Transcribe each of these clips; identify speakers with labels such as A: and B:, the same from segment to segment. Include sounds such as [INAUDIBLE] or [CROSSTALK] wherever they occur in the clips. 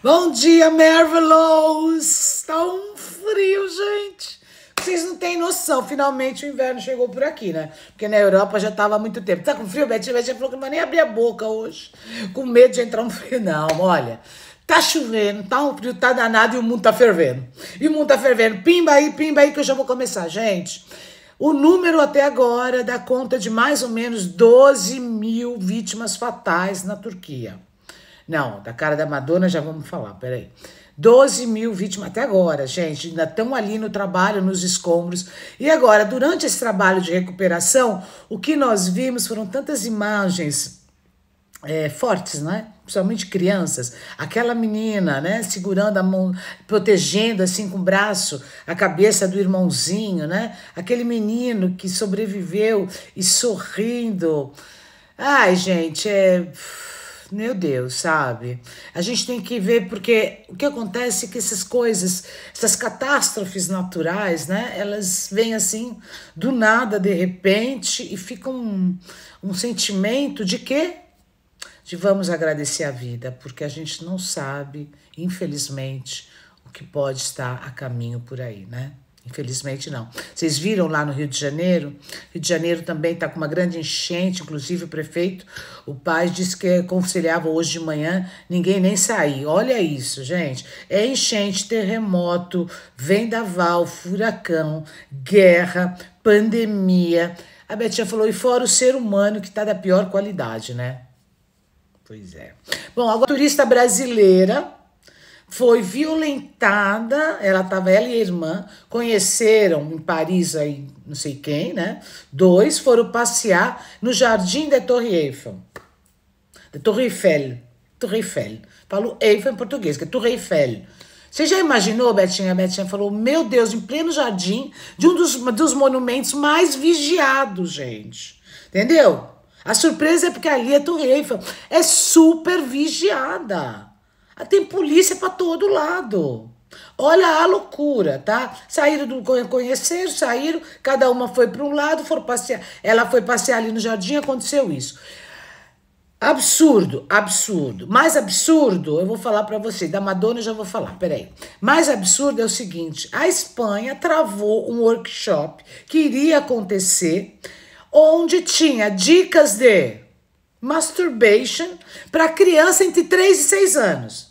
A: Bom dia, Marvelous! Tá um frio, gente! Vocês não têm noção, finalmente o inverno chegou por aqui, né? Porque na Europa já tava há muito tempo. Tá com frio, Betinha? Betinha falou que não vai nem abrir a boca hoje, com medo de entrar um [LAUGHS] frio. Não, olha, tá chovendo, tá um frio, tá danado e o mundo tá fervendo. E o mundo tá fervendo. Pimba aí, pimba aí que eu já vou começar, gente. O número até agora dá conta de mais ou menos 12 mil vítimas fatais na Turquia. Não, da cara da Madonna já vamos falar, peraí. 12 mil vítimas até agora, gente. Ainda estão ali no trabalho, nos escombros. E agora, durante esse trabalho de recuperação, o que nós vimos foram tantas imagens é, fortes, né? Principalmente crianças. Aquela menina, né? Segurando a mão, protegendo assim com o braço a cabeça do irmãozinho, né? Aquele menino que sobreviveu e sorrindo. Ai, gente, é meu Deus, sabe? A gente tem que ver porque o que acontece é que essas coisas, essas catástrofes naturais, né? Elas vêm assim do nada, de repente, e fica um, um sentimento de quê? De vamos agradecer a vida, porque a gente não sabe, infelizmente, o que pode estar a caminho por aí, né? Infelizmente não. Vocês viram lá no Rio de Janeiro? Rio de Janeiro também está com uma grande enchente, inclusive o prefeito, o pai disse que aconselhava hoje de manhã ninguém nem sair. Olha isso, gente. É enchente, terremoto, vendaval, furacão, guerra, pandemia. A Betinha falou, e fora o ser humano que está da pior qualidade, né? Pois é. Bom, agora turista brasileira foi violentada, ela estava ela e a irmã, conheceram em Paris aí não sei quem, né? Dois foram passear no Jardim da Torre Eiffel. Da Torre Eiffel. Torre Eiffel. Falo Eiffel em português, que é Torre Eiffel. Você já imaginou, Betinha? A Betinha falou, meu Deus, em pleno jardim de um dos, dos monumentos mais vigiados, gente. Entendeu? A surpresa é porque ali a é Torre Eiffel é super vigiada. Ah, tem polícia para todo lado. Olha a loucura, tá? Saíram do conhecer, saíram, cada uma foi para um lado, foram passear. Ela foi passear ali no jardim, aconteceu isso. Absurdo, absurdo. Mais absurdo, eu vou falar para você, da Madonna eu já vou falar, peraí. Mais absurdo é o seguinte: a Espanha travou um workshop que iria acontecer, onde tinha dicas de masturbation para criança entre 3 e 6 anos.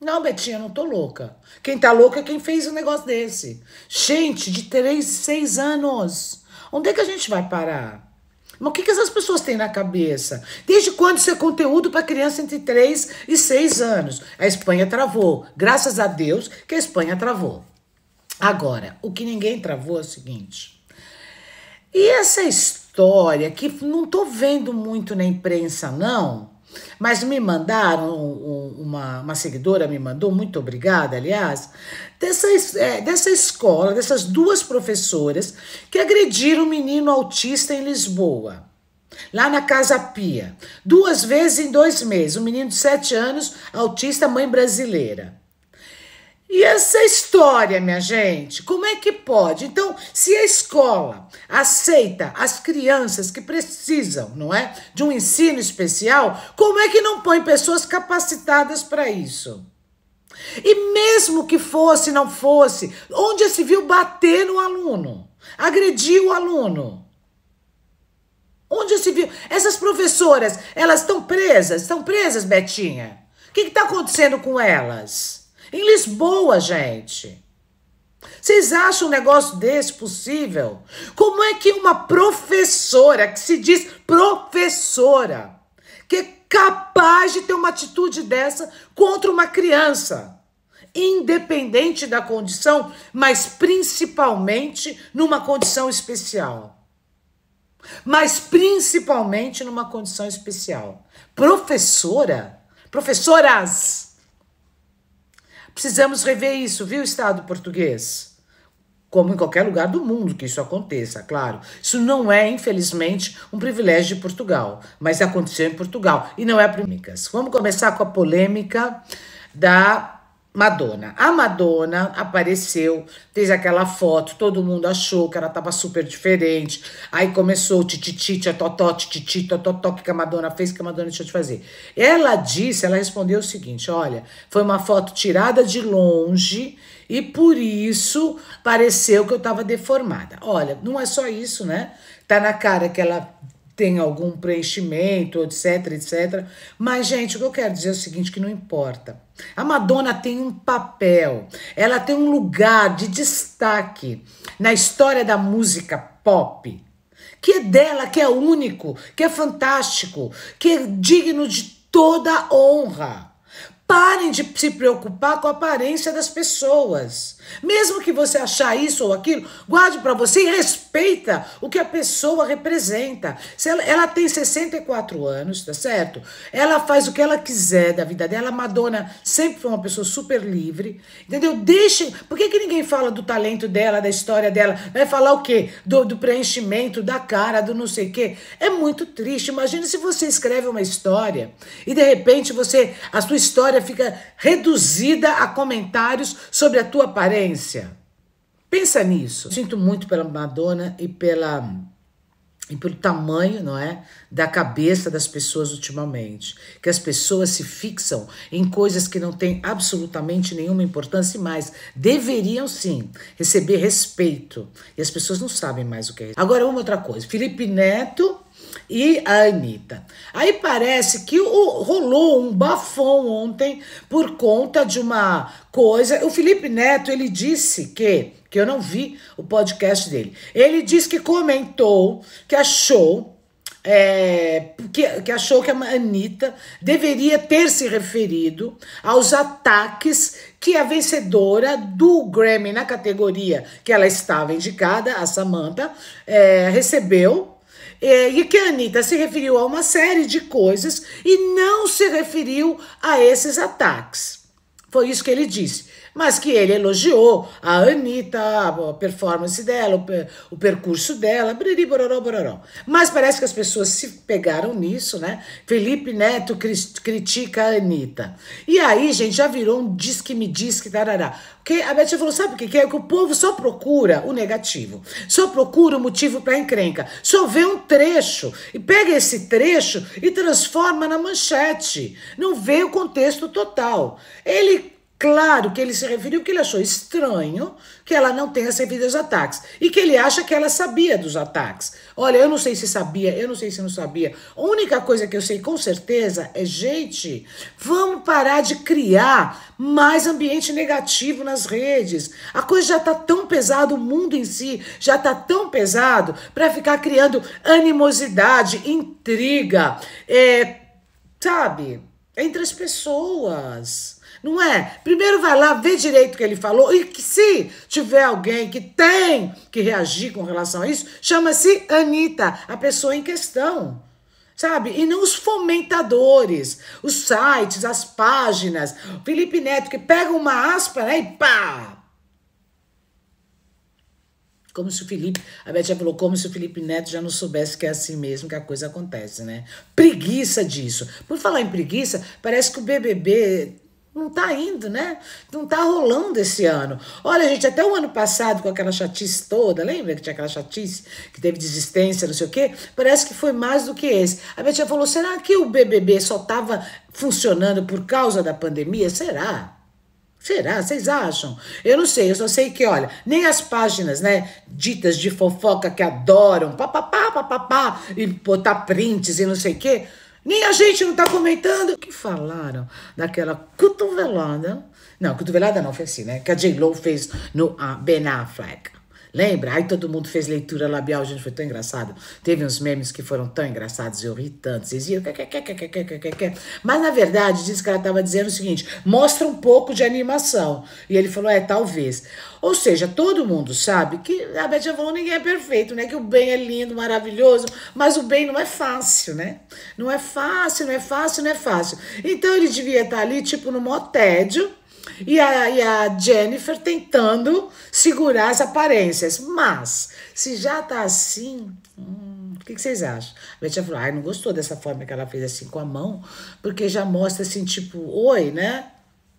A: Não, Betinha, não tô louca. Quem tá louca é quem fez um negócio desse. Gente, de 3, 6 anos. Onde é que a gente vai parar? Mas o que, que essas pessoas têm na cabeça? Desde quando isso é conteúdo para criança entre 3 e 6 anos? A Espanha travou. Graças a Deus que a Espanha travou. Agora, o que ninguém travou é o seguinte. E essa história que não tô vendo muito na imprensa, não mas me mandaram, uma, uma seguidora me mandou, muito obrigada, aliás, dessa, é, dessa escola, dessas duas professoras que agrediram um menino autista em Lisboa, lá na Casa Pia. Duas vezes em dois meses. Um menino de sete anos, autista, mãe brasileira. E essa história, minha gente, como é que pode? Então, se a escola aceita as crianças que precisam, não é, de um ensino especial, como é que não põe pessoas capacitadas para isso? E mesmo que fosse, não fosse, onde se viu bater no aluno, agredir o aluno? Onde se viu? Essas professoras, elas estão presas? Estão presas, Betinha? O que está acontecendo com elas? Em Lisboa, gente. Vocês acham um negócio desse possível? Como é que uma professora, que se diz professora, que é capaz de ter uma atitude dessa contra uma criança? Independente da condição, mas principalmente numa condição especial. Mas principalmente numa condição especial. Professora, professoras Precisamos rever isso, viu, Estado português? Como em qualquer lugar do mundo que isso aconteça, claro. Isso não é, infelizmente, um privilégio de Portugal, mas aconteceu em Portugal e não é polêmicas. Vamos começar com a polêmica da Madonna. A Madonna apareceu, fez aquela foto, todo mundo achou que ela tava super diferente. Aí começou tititi, totó, tititi, totó, que a Madonna fez, que a Madonna deixou de fazer. Ela disse, ela respondeu o seguinte: olha, foi uma foto tirada de longe e por isso pareceu que eu tava deformada. Olha, não é só isso, né? Tá na cara que ela tem algum preenchimento, etc, etc. Mas, gente, o que eu quero dizer é o seguinte: que não importa. A Madonna tem um papel, ela tem um lugar de destaque na história da música pop, que é dela, que é único, que é fantástico, que é digno de toda honra. Parem de se preocupar com a aparência das pessoas. Mesmo que você achar isso ou aquilo, guarde para você e respeita o que a pessoa representa. Se ela, ela, tem 64 anos, tá certo? Ela faz o que ela quiser da vida dela. A Madonna sempre foi uma pessoa super livre, entendeu? Deixem. Por que, que ninguém fala do talento dela, da história dela? Vai falar o quê? Do, do preenchimento, da cara, do não sei o quê. É muito triste. Imagina se você escreve uma história e de repente você. A sua história fica reduzida a comentários sobre a tua aparência. Pensa nisso. Sinto muito pela Madonna e pela e pelo tamanho, não é, da cabeça das pessoas ultimamente, que as pessoas se fixam em coisas que não têm absolutamente nenhuma importância e mais deveriam sim receber respeito. E as pessoas não sabem mais o que é. Agora uma outra coisa, Felipe Neto e a Anitta. Aí parece que o, rolou um bafão ontem por conta de uma coisa. O Felipe Neto, ele disse que, que eu não vi o podcast dele, ele disse que comentou, que achou é, que, que, achou que a Anitta deveria ter se referido aos ataques que a vencedora do Grammy na categoria que ela estava indicada, a Samantha, é, recebeu é, e que a Anitta se referiu a uma série de coisas e não se referiu a esses ataques. Foi isso que ele disse mas que ele elogiou a Anitta, a performance dela, o, percurso dela, briri, bororó, bororó. Mas parece que as pessoas se pegaram nisso, né? Felipe Neto critica a Anitta. E aí, gente, já virou um diz que me diz que tarará. Porque a Beth falou, sabe o que é? Que o povo só procura o negativo, só procura o motivo para encrenca, só vê um trecho e pega esse trecho e transforma na manchete. Não vê o contexto total. Ele Claro que ele se referiu que ele achou estranho que ela não tenha recebido os ataques e que ele acha que ela sabia dos ataques. Olha, eu não sei se sabia, eu não sei se não sabia. A única coisa que eu sei com certeza é, gente, vamos parar de criar mais ambiente negativo nas redes. A coisa já tá tão pesada, o mundo em si já tá tão pesado para ficar criando animosidade, intriga, é, sabe, entre as pessoas. Não é? Primeiro vai lá, vê direito o que ele falou e que se tiver alguém que tem que reagir com relação a isso, chama-se Anitta, a pessoa em questão. Sabe? E não os fomentadores, os sites, as páginas. Felipe Neto que pega uma aspa né, e pá! Como se o Felipe, a Beth já falou, como se o Felipe Neto já não soubesse que é assim mesmo que a coisa acontece, né? Preguiça disso. Por falar em preguiça, parece que o BBB não tá indo, né? Não tá rolando esse ano. Olha, gente, até o ano passado, com aquela chatice toda, lembra que tinha aquela chatice que teve desistência, não sei o quê? Parece que foi mais do que esse. A minha tia falou: será que o BBB só tava funcionando por causa da pandemia? Será? Será? Vocês acham? Eu não sei, eu só sei que, olha, nem as páginas, né, ditas de fofoca que adoram, papapá, papapá, e botar prints e não sei o quê nem a gente não tá comentando. O que falaram daquela cotovelada? Não, cotovelada não foi assim, né? Que a J-Lo fez no uh, Ben Affleck. Lembra? Aí todo mundo fez leitura labial, gente, foi tão engraçado. Teve uns memes que foram tão engraçados, eu ri tanto. Vocês viram? Mas na verdade, diz que ela estava dizendo o seguinte: mostra um pouco de animação. E ele falou: é, talvez. Ou seja, todo mundo sabe que a Betty Avon ninguém é perfeito, né? Que o bem é lindo, maravilhoso, mas o bem não é fácil, né? Não é fácil, não é fácil, não é fácil. Então ele devia estar tá ali, tipo, no maior tédio e a, e a Jennifer tentando segurar as aparências. Mas, se já tá assim, hum, o que, que, vocês acham? A Betinha falou, ai, não gostou dessa forma que ela fez assim com a mão, porque já mostra assim, tipo, oi, né?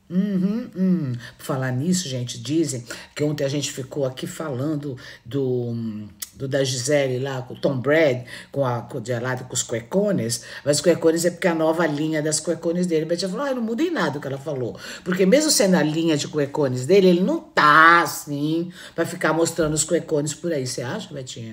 A: Uhum, uhum. Por falar nisso, gente, dizem que ontem a gente ficou aqui falando do hum, do da Gisele lá, com o Tom Brady com, a, com o com os cuecones, mas os cuecones é porque a nova linha das cuecones dele. Mas falou, ah, eu não mudei nada o que ela falou. Porque mesmo sendo a linha de cuecones dele, ele não tá assim, para ficar mostrando os cuecones por aí. Você acha, Betinha?